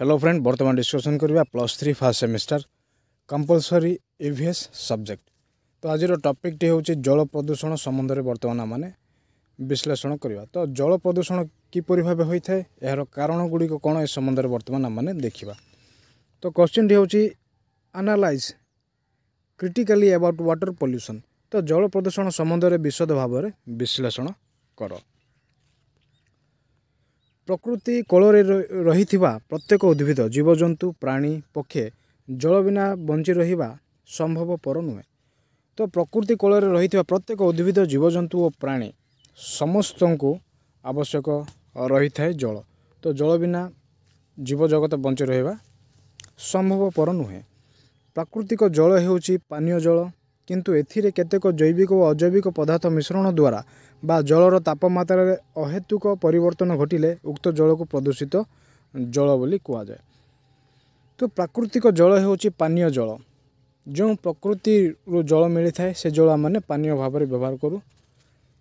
hello friend बर्तमान discussion करवा plus three first semester compulsory EVS subject तो आज टपिकटी हूँ जल प्रदूषण सम्बन्ध में बर्तमान आम विश्लेषण करवा तो जल प्रदूषण किपर भाव होता है यार कारण गुड़िक कौन ए संबंध में बर्तमान आम देखा तो क्वेश्चन टी हूँ आनालाइज क्रिटिकाली अबाउट व्टर पल्यूशन तो जल प्रदूषण संबंध में विशद भाव विश्लेषण कर ପ୍ରକୃତି କୋଳରେ ରହିଥିବା ପ୍ରତ୍ୟେକ ଉଦ୍ଭିଦ ଜୀବଜନ୍ତୁ ପ୍ରାଣୀ ପକ୍ଷେ ଜଳ ବିନା ବଞ୍ଚି ରହିବା ସମ୍ଭବପର ନୁହେଁ ତ ପ୍ରକୃତି କୋଳରେ ରହିଥିବା ପ୍ରତ୍ୟେକ ଉଦ୍ଭିଦ ଜୀବଜନ୍ତୁ ଓ ପ୍ରାଣୀ ସମସ୍ତଙ୍କୁ ଆବଶ୍ୟକ ରହିଥାଏ ଜଳ ତ ଜଳ ବିନା ଜୀବଜଗତ ବଞ୍ଚି ରହିବା ସମ୍ଭବପର ନୁହେଁ ପ୍ରାକୃତିକ ଜଳ ହେଉଛି ପାନୀୟ ଜଳ କିନ୍ତୁ ଏଥିରେ କେତେକ ଜୈବିକ ଓ ଅଜୈବିକ ପଦାର୍ଥ ମିଶ୍ରଣ ଦ୍ୱାରା ବା ଜଳର ତାପମାତ୍ରାରେ ଅହେତୁକ ପରିବର୍ତ୍ତନ ଘଟିଲେ ଉକ୍ତ ଜଳକୁ ପ୍ରଦୂଷିତ ଜଳ ବୋଲି କୁହାଯାଏ ତ ପ୍ରାକୃତିକ ଜଳ ହେଉଛି ପାନୀୟ ଜଳ ଯେଉଁ ପ୍ରକୃତିରୁ ଜଳ ମିଳିଥାଏ ସେ ଜଳ ଆମେ ପାନୀୟ ଭାବରେ ବ୍ୟବହାର କରୁ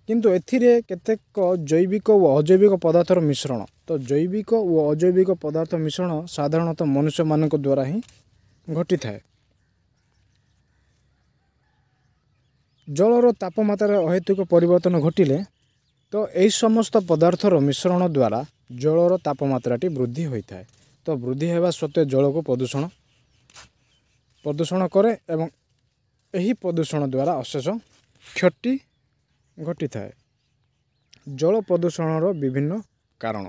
କିନ୍ତୁ ଏଥିରେ କେତେକ ଜୈବିକ ଓ ଅଜୈବିକ ପଦାର୍ଥର ମିଶ୍ରଣ ତ ଜୈବିକ ଓ ଅଜୈବିକ ପଦାର୍ଥ ମିଶ୍ରଣ ସାଧାରଣତଃ ମନୁଷ୍ୟମାନଙ୍କ ଦ୍ୱାରା ହିଁ ଘଟିଥାଏ ଜଳର ତାପମାତ୍ରାରେ ଅହେତୁକ ପରିବର୍ତ୍ତନ ଘଟିଲେ ତ ଏହି ସମସ୍ତ ପଦାର୍ଥର ମିଶ୍ରଣ ଦ୍ୱାରା ଜଳର ତାପମାତ୍ରାଟି ବୃଦ୍ଧି ହୋଇଥାଏ ତ ବୃଦ୍ଧି ହେବା ସତ୍ତ୍ୱେ ଜଳକୁ ପ୍ରଦୂଷଣ ପ୍ରଦୂଷଣ କରେ ଏବଂ ଏହି ପ୍ରଦୂଷଣ ଦ୍ୱାରା ଅଶେଷ କ୍ଷତି ଘଟିଥାଏ ଜଳ ପ୍ରଦୂଷଣର ବିଭିନ୍ନ କାରଣ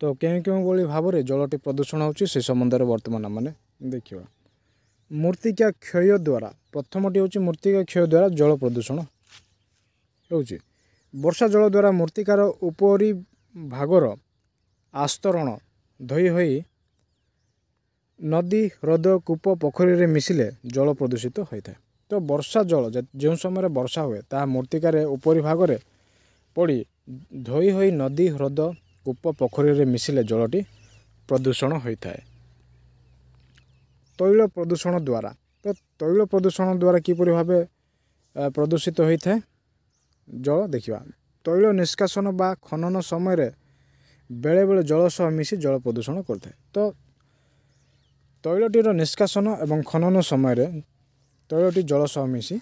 ତ କେଉଁ କେଉଁ ଭଳି ଭାବରେ ଜଳଟି ପ୍ରଦୂଷଣ ହେଉଛି ସେ ସମ୍ବନ୍ଧରେ ବର୍ତ୍ତମାନ ଆମେ ଦେଖିବା ମୂର୍ତ୍ତିକା କ୍ଷୟ ଦ୍ୱାରା ପ୍ରଥମଟି ହେଉଛି ମୂର୍ତ୍ତିକା କ୍ଷୟ ଦ୍ୱାରା ଜଳ ପ୍ରଦୂଷଣ ହେଉଛି ବର୍ଷା ଜଳ ଦ୍ୱାରା ମୂର୍ତ୍ତିକାର ଉପରି ଭାଗର ଆସ୍ତରଣ ଧୋଇ ହୋଇ ନଦୀ ହ୍ରଦ କୂପ ପୋଖରୀରେ ମିଶିଲେ ଜଳ ପ୍ରଦୂଷିତ ହୋଇଥାଏ ତ ବର୍ଷା ଜଳ ଯେଉଁ ସମୟରେ ବର୍ଷା ହୁଏ ତାହା ମୂର୍ତ୍ତିକାରେ ଉପରି ଭାଗରେ ପଡ଼ି ଧୋଇ ହୋଇ ନଦୀ ହ୍ରଦ କୂପ ପୋଖରୀରେ ମିଶିଲେ ଜଳଟି ପ୍ରଦୂଷଣ ହୋଇଥାଏ তৈল ପ୍ରଦୂଷଣ ଦ୍ୱାରା ତ ତୈଳ ପ୍ରଦୂଷଣ ଦ୍ୱାରା କିପରି ଭାବେ ପ୍ରଦୂଷିତ ହୋଇଥାଏ ଜଳ ଦେଖିବା ତୈଳ ନିଷ୍କାସନ ବା ଖନନ ସମୟରେ ବେଳେବେଳେ ଜଳ ସହ ମିଶି ଜଳ ପ୍ରଦୂଷଣ କରିଥାଏ ତ ତୈଳଟିର ନିଷ୍କାସନ ଏବଂ ଖନନ ସମୟରେ ତୈଳଟି ଜଳ ସହ ମିଶି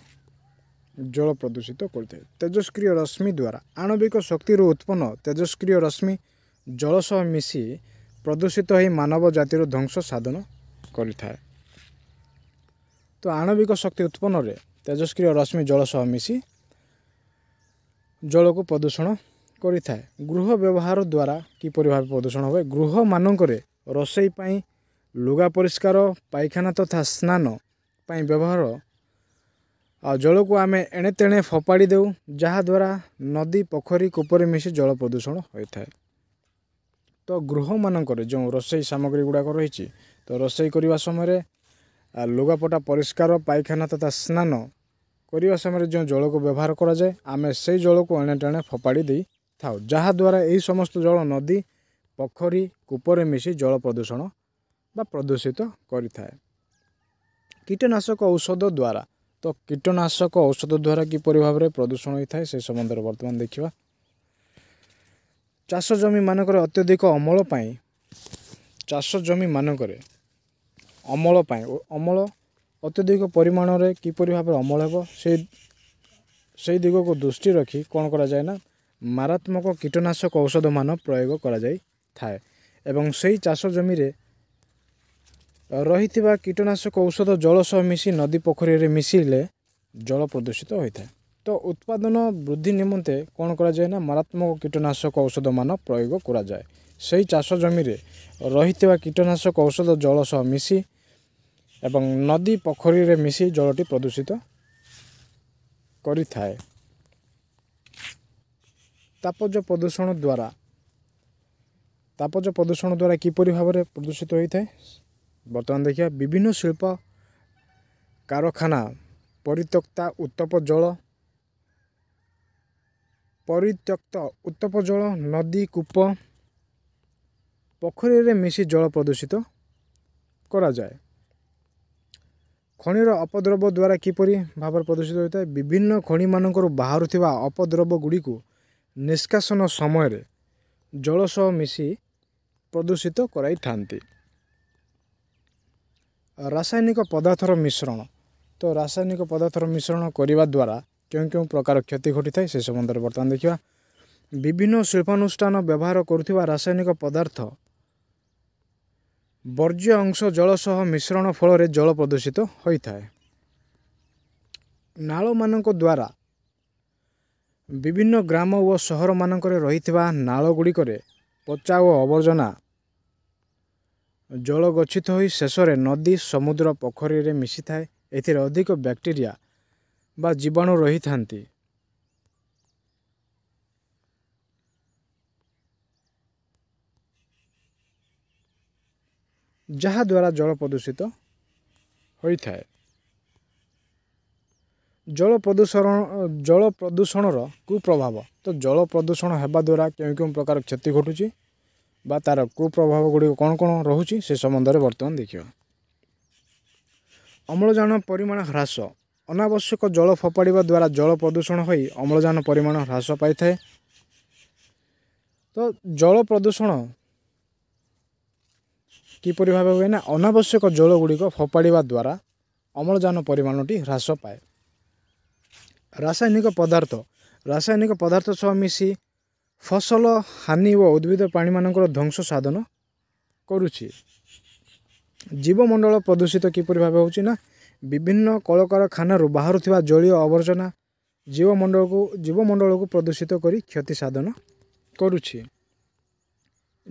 ଜଳ ପ୍ରଦୂଷିତ କରିଥାଏ ତେଜସ୍କ୍ରିୟ ରଶ୍ମି ଦ୍ୱାରା ଆଣବିକ ଶକ୍ତିରୁ ଉତ୍ପନ୍ନ ତେଜସ୍କ୍ରିୟ ରଶ୍ମି ଜଳ ସହ ମିଶି ପ୍ରଦୂଷିତ ହୋଇ ମାନବ ଜାତିର ଧ୍ୱଂସ ସାଧନ କରିଥାଏ ତ ଆଣବିକ ଶକ୍ତି ଉତ୍ପନ୍ନରେ ତେଜସ୍କ୍ରିୟ ରଶ୍ମି ଜଳ ସହ ମିଶି ଜଳକୁ ପ୍ରଦୂଷଣ କରିଥାଏ ଗୃହ ବ୍ୟବହାର ଦ୍ୱାରା କିପରି ଭାବେ ପ୍ରଦୂଷଣ ହୁଏ ଗୃହମାନଙ୍କରେ ରୋଷେଇ ପାଇଁ ଲୁଗା ପରିଷ୍କାର ପାଇଖାନା ତଥା ସ୍ନାନ ପାଇଁ ବ୍ୟବହାର ଆଉ ଜଳକୁ ଆମେ ଏଣେ ତେଣେ ଫୋପାଡ଼ି ଦେଉ ଯାହାଦ୍ୱାରା ନଦୀ ପୋଖରୀ କୂପରେ ମିଶି ଜଳ ପ୍ରଦୂଷଣ ହୋଇଥାଏ ତ ଗୃହମାନଙ୍କରେ ଯେଉଁ ରୋଷେଇ ସାମଗ୍ରୀ ଗୁଡ଼ାକ ରହିଛି ତ ରୋଷେଇ କରିବା ସମୟରେ ଲୁଗାପଟା ପରିଷ୍କାର ପାଇଖାନା ତଥା ସ୍ନାନ କରିବା ସମୟରେ ଯେଉଁ ଜଳକୁ ବ୍ୟବହାର କରାଯାଏ ଆମେ ସେଇ ଜଳକୁ ଏଣେଟେଣେ ଫୋପାଡ଼ି ଦେଇଥାଉ ଯାହାଦ୍ୱାରା ଏହି ସମସ୍ତ ଜଳ ନଦୀ ପୋଖରୀ କୂପରେ ମିଶି ଜଳ ପ୍ରଦୂଷଣ ବା ପ୍ରଦୂଷିତ କରିଥାଏ କୀଟନାଶକ ଔଷଧ ଦ୍ୱାରା ତ କୀଟନାଶକ ଔଷଧ ଦ୍ୱାରା କିପରି ଭାବରେ ପ୍ରଦୂଷଣ ହୋଇଥାଏ ସେ ସମ୍ବନ୍ଧରେ ବର୍ତ୍ତମାନ ଦେଖିବା ଚାଷ ଜମିମାନଙ୍କରେ ଅତ୍ୟଧିକ ଅମଳ ପାଇଁ ଚାଷ ଜମିମାନଙ୍କରେ ଅମଳ ପାଇଁ ଅମଳ ଅତ୍ୟଧିକ ପରିମାଣରେ କିପରି ଭାବରେ ଅମଳ ହେବ ସେଇ ସେଇ ଦିଗକୁ ଦୃଷ୍ଟି ରଖି କ'ଣ କରାଯାଏ ନା ମାରାତ୍ମକ କୀଟନାଶକ ଔଷଧମାନ ପ୍ରୟୋଗ କରାଯାଇଥାଏ ଏବଂ ସେଇ ଚାଷ ଜମିରେ ରହିଥିବା କୀଟନାଶକ ଔଷଧ ଜଳ ସହ ମିଶି ନଦୀ ପୋଖରୀରେ ମିଶିଲେ ଜଳ ପ୍ରଦୂଷିତ ହୋଇଥାଏ ତ ଉତ୍ପାଦନ ବୃଦ୍ଧି ନିମନ୍ତେ କ'ଣ କରାଯାଏ ନା ମାରାତ୍ମକ କୀଟନାଶକ ଔଷଧମାନ ପ୍ରୟୋଗ କରାଯାଏ ସେହି ଚାଷ ଜମିରେ ରହିଥିବା କୀଟନାଶକ ଔଷଧ ଜଳ ସହ ମିଶି ଏବଂ ନଦୀ ପୋଖରୀରେ ମିଶି ଜଳଟି ପ୍ରଦୂଷିତ କରିଥାଏ ତାପଜ ପ୍ରଦୂଷଣ ଦ୍ୱାରା ତାପଜ ପ୍ରଦୂଷଣ ଦ୍ୱାରା କିପରି ଭାବରେ ପ୍ରଦୂଷିତ ହୋଇଥାଏ ବର୍ତ୍ତମାନ ଦେଖିବା ବିଭିନ୍ନ ଶିଳ୍ପ କାରଖାନା ପରିତ୍ୟକ୍ତା ଉତ୍ତପ ଜଳ ପରିତ୍ୟକ୍ତ ଉତ୍ତପ ଜଳ ନଦୀ କୂପ ପୋଖରୀରେ ମିଶି ଜଳ ପ୍ରଦୂଷିତ କରାଯାଏ ଖଣିର ଅପଦ୍ରବ ଦ୍ୱାରା କିପରି ଭାବରେ ପ୍ରଦୂଷିତ ହୋଇଥାଏ ବିଭିନ୍ନ ଖଣିମାନଙ୍କରୁ ବାହାରୁଥିବା ଅପଦ୍ରବ ଗୁଡ଼ିକୁ ନିଷ୍କାସନ ସମୟରେ ଜଳ ସହ ମିଶି ପ୍ରଦୂଷିତ କରାଇଥାନ୍ତି ରାସାୟନିକ ପଦାର୍ଥର ମିଶ୍ରଣ ତ ରାସାୟନିକ ପଦାର୍ଥର ମିଶ୍ରଣ କରିବା ଦ୍ୱାରା କେଉଁ କେଉଁ ପ୍ରକାର କ୍ଷତି ଘଟିଥାଏ ସେ ସମ୍ବନ୍ଧରେ ବର୍ତ୍ତମାନ ଦେଖିବା ବିଭିନ୍ନ ଶିଳ୍ପାନୁଷ୍ଠାନ ବ୍ୟବହାର କରୁଥିବା ରାସାୟନିକ ପଦାର୍ଥ ବର୍ଜ୍ୟ ଅଂଶ ଜଳ ସହ ମିଶ୍ରଣ ଫଳରେ ଜଳ ପ୍ରଦୂଷିତ ହୋଇଥାଏ ନାଳମାନଙ୍କ ଦ୍ୱାରା ବିଭିନ୍ନ ଗ୍ରାମ ଓ ସହରମାନଙ୍କରେ ରହିଥିବା ନାଳଗୁଡ଼ିକରେ ପଚା ଓ ଆବର୍ଜନା ଜଳ ଗଚ୍ଛିତ ହୋଇ ଶେଷରେ ନଦୀ ସମୁଦ୍ର ପୋଖରୀରେ ମିଶିଥାଏ ଏଥିରେ ଅଧିକ ବ୍ୟାକ୍ଟେରିଆ ବା ଜୀବାଣୁ ରହିଥାନ୍ତି ଯାହାଦ୍ୱାରା ଜଳ ପ୍ରଦୂଷିତ ହୋଇଥାଏ ଜଳ ପ୍ରଦୂଷଣ ଜଳ ପ୍ରଦୂଷଣର କୁପ୍ରଭାବ ତ ଜଳ ପ୍ରଦୂଷଣ ହେବା ଦ୍ୱାରା କେଉଁ କେଉଁ ପ୍ରକାର କ୍ଷତି ଘଟୁଛି ବା ତା'ର କୁପ୍ରଭାବ ଗୁଡ଼ିକ କ'ଣ କ'ଣ ରହୁଛି ସେ ସମ୍ବନ୍ଧରେ ବର୍ତ୍ତମାନ ଦେଖିବା ଅମ୍ଳଜାନ ପରିମାଣ ହ୍ରାସ ଅନାବଶ୍ୟକ ଜଳ ଫୋପାଡ଼ିବା ଦ୍ୱାରା ଜଳ ପ୍ରଦୂଷଣ ହୋଇ ଅମ୍ଳଜାନ ପରିମାଣ ହ୍ରାସ ପାଇଥାଏ ତ ଜଳ ପ୍ରଦୂଷଣ କିପରି ଭାବେ ହୁଏ ନା ଅନାବଶ୍ୟକ ଜଳଗୁଡ଼ିକ ଫୋପାଡ଼ିବା ଦ୍ୱାରା ଅମ୍ଳଜାନ ପରିମାଣଟି ହ୍ରାସ ପାଏ ରାସାୟନିକ ପଦାର୍ଥ ରାସାୟନିକ ପଦାର୍ଥ ସହ ମିଶି ଫସଲ ହାନି ଓ ଉଦ୍ଭିଦ ପ୍ରାଣୀମାନଙ୍କର ଧ୍ୱଂସ ସାଧନ କରୁଛି ଜୀବମଣ୍ଡଳ ପ୍ରଦୂଷିତ କିପରି ଭାବେ ହେଉଛି ନା ବିଭିନ୍ନ କଳକାରଖାନାରୁ ବାହାରୁଥିବା ଜଳୀୟ ଆବର୍ଜନା ଜୀବମଣ୍ଡଳକୁ ଜୀବମଣ୍ଡଳକୁ ପ୍ରଦୂଷିତ କରି କ୍ଷତି ସାଧନ କରୁଛି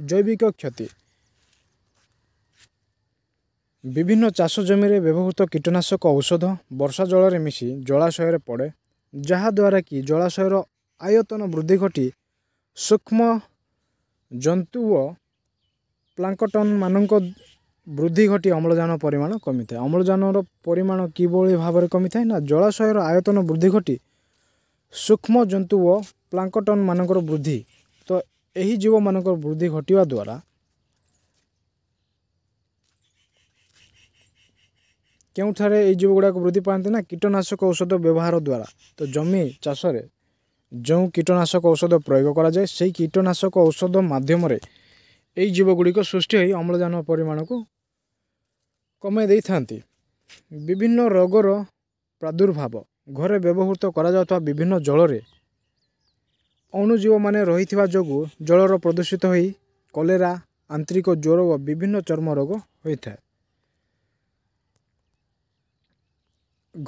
ଜୈବିକ କ୍ଷତି ବିଭିନ୍ନ ଚାଷ ଜମିରେ ବ୍ୟବହୃତ କୀଟନାଶକ ଔଷଧ ବର୍ଷା ଜଳରେ ମିଶି ଜଳାଶୟରେ ପଡ଼େ ଯାହାଦ୍ୱାରା କି ଜଳାଶୟର ଆୟତନ ବୃଦ୍ଧି ଘଟି ସୂକ୍ଷ୍ମ ଜନ୍ତୁ ଓ ପ୍ଲାଙ୍କଟନ୍ମାନଙ୍କ ବୃଦ୍ଧି ଘଟି ଅମ୍ଳଜାନ ପରିମାଣ କମିଥାଏ ଅମ୍ଳଜାନର ପରିମାଣ କିଭଳି ଭାବରେ କମିଥାଏ ନା ଜଳାଶୟର ଆୟତନ ବୃଦ୍ଧି ଘଟି ସୂକ୍ଷ୍ମ ଜନ୍ତୁ ଓ ପ୍ଲାଙ୍କଟନ୍ମାନଙ୍କର ବୃଦ୍ଧି ତ ଏହି ଜୀବମାନଙ୍କର ବୃଦ୍ଧି ଘଟିବା ଦ୍ୱାରା କେଉଁଠାରେ ଏଇ ଜୀବଗୁଡ଼ାକ ବୃଦ୍ଧି ପାଆନ୍ତି ନା କୀଟନାଶକ ଔଷଧ ବ୍ୟବହାର ଦ୍ୱାରା ତ ଜମି ଚାଷରେ ଯେଉଁ କୀଟନାଶକ ଔଷଧ ପ୍ରୟୋଗ କରାଯାଏ ସେହି କୀଟନାଶକ ଔଷଧ ମାଧ୍ୟମରେ ଏହି ଜୀବଗୁଡ଼ିକ ସୃଷ୍ଟି ହୋଇ ଅମ୍ଳଜାନ ପରିମାଣକୁ କମାଇ ଦେଇଥାନ୍ତି ବିଭିନ୍ନ ରୋଗର ପ୍ରାଦୁର୍ଭାବ ଘରେ ବ୍ୟବହୃତ କରାଯାଉଥିବା ବିଭିନ୍ନ ଜଳରେ ଅଣୁଜୀବମାନେ ରହିଥିବା ଯୋଗୁଁ ଜଳର ପ୍ରଦୂଷିତ ହୋଇ କଲେରା ଆନ୍ତରିକ ଜ୍ୱର ଓ ବିଭିନ୍ନ ଚର୍ମ ରୋଗ ହୋଇଥାଏ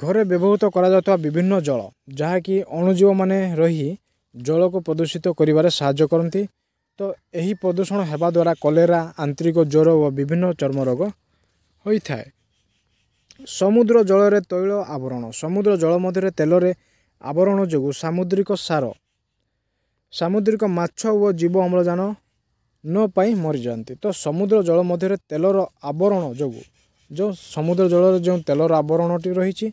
ଘରେ ବ୍ୟବହୃତ କରାଯାଉଥିବା ବିଭିନ୍ନ ଜଳ ଯାହାକି ଅଣୁଜୀବମାନେ ରହି ଜଳକୁ ପ୍ରଦୂଷିତ କରିବାରେ ସାହାଯ୍ୟ କରନ୍ତି ତ ଏହି ପ୍ରଦୂଷଣ ହେବା ଦ୍ୱାରା କଲେରା ଆନ୍ତରିକ ଜ୍ୱର ଓ ବିଭିନ୍ନ ଚର୍ମ ରୋଗ ହୋଇଥାଏ ସମୁଦ୍ର ଜଳରେ ତୈଳ ଆବରଣ ସମୁଦ୍ର ଜଳ ମଧ୍ୟରେ ତେଲରେ ଆବରଣ ଯୋଗୁଁ ସାମୁଦ୍ରିକ ସାର ସାମୁଦ୍ରିକ ମାଛ ଓ ଜୀବ ଅମ୍ଳଜାନ ନ ପାଇଁ ମରିଯାଆନ୍ତି ତ ସମୁଦ୍ର ଜଳ ମଧ୍ୟରେ ତେଲର ଆବରଣ ଯୋଗୁଁ ଯେଉଁ ସମୁଦ୍ର ଜଳରେ ଯେଉଁ ତେଲର ଆବରଣଟି ରହିଛି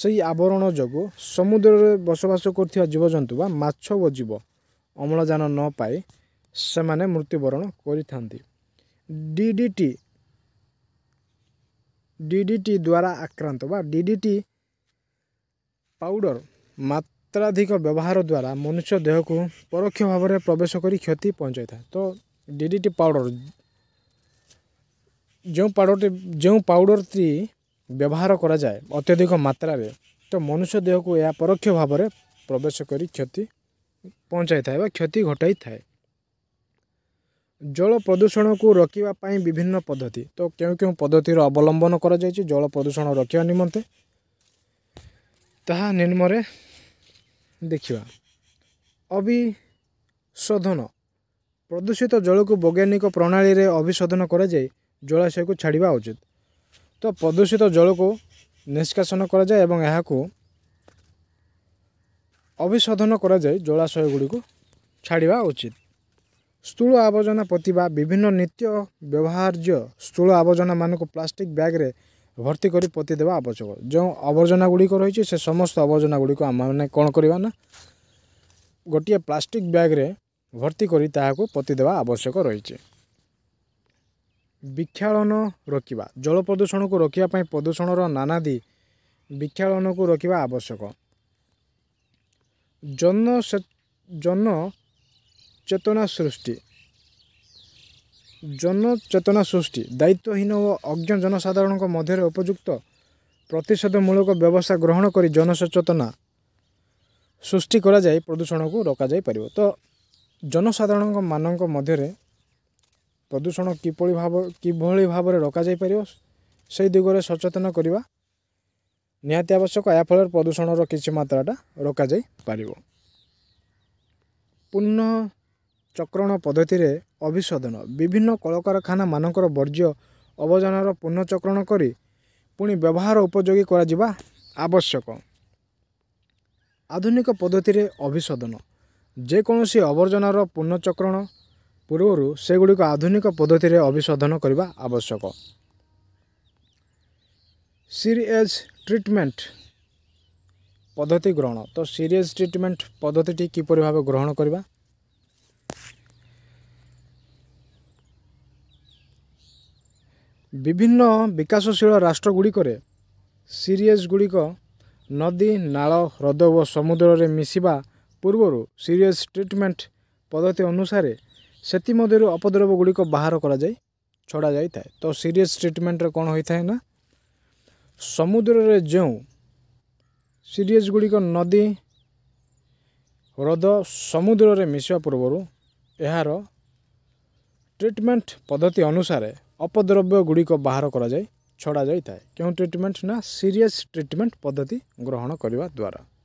ସେଇ ଆବରଣ ଯୋଗୁଁ ସମୁଦ୍ରରେ ବସବାସ କରୁଥିବା ଜୀବଜନ୍ତୁ ବା ମାଛ ଓ ଜୀବ ଅମ୍ଳଜାନ ନ ପାଇ ସେମାନେ ମୃତ୍ୟୁବରଣ କରିଥାନ୍ତି D D T D D T ଦ୍ୱାରା ଆକ୍ରାନ୍ତ ବା ଡି ଡି ଟି ପାଉଡ଼ର ମାତ୍ରାଧିକ ବ୍ୟବହାର ଦ୍ୱାରା ମନୁଷ୍ୟ ଦେହକୁ ପରୋକ୍ଷ ଭାବରେ ପ୍ରବେଶ କରି କ୍ଷତି ପହଞ୍ଚାଇଥାଏ ତ ଡି ଡି ଟି ପାଉଡ଼ର ଯେଉଁ ପାଉଡ଼ରଟି ଯେଉଁ ପାଉଡ଼ରଟି ବ୍ୟବହାର କରାଯାଏ ଅତ୍ୟଧିକ ମାତ୍ରାରେ ତ ମନୁଷ୍ୟ ଦେହକୁ ଏହା ପରୋକ୍ଷ ଭାବରେ ପ୍ରବେଶ କରି କ୍ଷତି ପହଞ୍ଚାଇଥାଏ ବା କ୍ଷତି ଘଟାଇଥାଏ ଜଳ ପ୍ରଦୂଷଣକୁ ରୋକିବା ପାଇଁ ବିଭିନ୍ନ ପଦ୍ଧତି ତ କେଉଁ କେଉଁ ପଦ୍ଧତିର ଅବଲମ୍ବନ କରାଯାଇଛି ଜଳ ପ୍ରଦୂଷଣ ରୋକିବା ନିମନ୍ତେ ତାହା ନିମ୍ନରେ ଦେଖିବା ଅଭିଶୋଧନ ପ୍ରଦୂଷିତ ଜଳକୁ ବୈଜ୍ଞାନିକ ପ୍ରଣାଳୀରେ ଅଭିଶୋଧନ କରାଯାଇ ଜଳାଶୟକୁ ଛାଡ଼ିବା ଉଚିତ ତ ପ୍ରଦୂଷିତ ଜଳକୁ ନିଷ୍କାସନ କରାଯାଏ ଏବଂ ଏହାକୁ ଅଭିଶୋଧନ କରାଯାଇ ଜଳାଶୟ ଗୁଡ଼ିକୁ ଛାଡ଼ିବା ଉଚିତ ସ୍ଥୂଳ ଆବର୍ଜନା ପ୍ରତିଭା ବିଭିନ୍ନ ନିତ୍ୟ ବ୍ୟବହାର୍ଯ୍ୟ ସ୍ଥୂଳ ଆବର୍ଜନାମାନଙ୍କୁ ପ୍ଲାଷ୍ଟିକ୍ ବ୍ୟାଗ୍ରେ ଭର୍ତ୍ତି କରି ପୋତି ଦେବା ଆବଶ୍ୟକ ଯେଉଁ ଆବର୍ଜନା ଗୁଡ଼ିକ ରହିଛି ସେ ସମସ୍ତ ଆବର୍ଜନା ଗୁଡ଼ିକୁ ଆମେମାନେ କ'ଣ କରିବା ନା ଗୋଟିଏ ପ୍ଲାଷ୍ଟିକ୍ ବ୍ୟାଗ୍ରେ ଭର୍ତ୍ତି କରି ତାହାକୁ ପୋତି ଦେବା ଆବଶ୍ୟକ ରହିଛି ବିକ୍ଷାଳନ ରୋକିବା ଜଳ ପ୍ରଦୂଷଣକୁ ରୋକିବା ପାଇଁ ପ୍ରଦୂଷଣର ନାନାଦି ବିକ୍ଷାଳନକୁ ରୋକିବା ଆବଶ୍ୟକ ଜନ ଜନ ଚେତନା ସୃଷ୍ଟି ଜନଚେତନା ସୃଷ୍ଟି ଦାୟିତ୍ୱହୀନ ଓ ଅଜ୍ଞ ଜନସାଧାରଣଙ୍କ ମଧ୍ୟରେ ଉପଯୁକ୍ତ ପ୍ରତିଷେଧମୂଳକ ବ୍ୟବସ୍ଥା ଗ୍ରହଣ କରି ଜନସଚେତନା ସୃଷ୍ଟି କରାଯାଇ ପ୍ରଦୂଷଣକୁ ରୋକାଯାଇପାରିବ ତ ଜନସାଧାରଣଙ୍କ ମାନଙ୍କ ମଧ୍ୟରେ ପ୍ରଦୂଷଣ କିଭଳି ଭାବ କିଭଳି ଭାବରେ ରୋକାଯାଇପାରିବ ସେଇ ଦିଗରେ ସଚେତନ କରିବା ନିହାତି ଆବଶ୍ୟକ ଏହାଫଳରେ ପ୍ରଦୂଷଣର କିଛି ମାତ୍ରାଟା ରୋକାଯାଇପାରିବ ପୁନଃ ଚକ୍ରଣ ପଦ୍ଧତିରେ ଅଭିଶୋଧନ ବିଭିନ୍ନ କଳକାରଖାନାମାନଙ୍କର ବର୍ଜ୍ୟ ଅବଜାନର ପୁନଃଚକ୍ରଣ କରି ପୁଣି ବ୍ୟବହାର ଉପଯୋଗୀ କରାଯିବା ଆବଶ୍ୟକ ଆଧୁନିକ ପଦ୍ଧତିରେ ଅଭିଶୋଧନ ଯେକୌଣସି ଅବର୍ଜନାର ପୁନଃଚକ୍ରଣ ପୂର୍ବରୁ ସେଗୁଡ଼ିକ ଆଧୁନିକ ପଦ୍ଧତିରେ ଅଭିଶୋଧନ କରିବା ଆବଶ୍ୟକ ସିରିଏଜ୍ ଟ୍ରିଟମେଣ୍ଟ ପଦ୍ଧତି ଗ୍ରହଣ ତ ସିରିଏଜ୍ ଟ୍ରିଟମେଣ୍ଟ ପଦ୍ଧତିଟି କିପରି ଭାବେ ଗ୍ରହଣ କରିବା ବିଭିନ୍ନ ବିକାଶଶୀଳ ରାଷ୍ଟ୍ରଗୁଡ଼ିକରେ ସିରିଏଜ୍ ଗୁଡ଼ିକ ନଦୀ ନାଳ ହ୍ରଦ ଓ ସମୁଦ୍ରରେ ମିଶିବା ପୂର୍ବରୁ ସିରିଏଜ୍ ଟ୍ରିଟମେଣ୍ଟ ପଦ୍ଧତି ଅନୁସାରେ ସେଥିମଧ୍ୟରୁ ଅପଦ୍ରବ ଗୁଡ଼ିକ ବାହାର କରାଯାଇ ଛଡ଼ାଯାଇଥାଏ ତ ସିରିଏସ୍ ଟ୍ରିଟମେଣ୍ଟରେ କ'ଣ ହୋଇଥାଏ ନା ସମୁଦ୍ରରେ ଯେଉଁ ସିରିଏସ୍ ଗୁଡ଼ିକ ନଦୀ ହ୍ରଦ ସମୁଦ୍ରରେ ମିଶିବା ପୂର୍ବରୁ ଏହାର ଟ୍ରିଟମେଣ୍ଟ ପଦ୍ଧତି ଅନୁସାରେ ଅପଦ୍ରବ୍ୟ ଗୁଡ଼ିକ ବାହାର କରାଯାଇ ଛଡ଼ାଯାଇଥାଏ କେଉଁ ଟ୍ରିଟମେଣ୍ଟ ନା ସିରିଏସ୍ ଟ୍ରିଟମେଣ୍ଟ ପଦ୍ଧତି ଗ୍ରହଣ କରିବା ଦ୍ୱାରା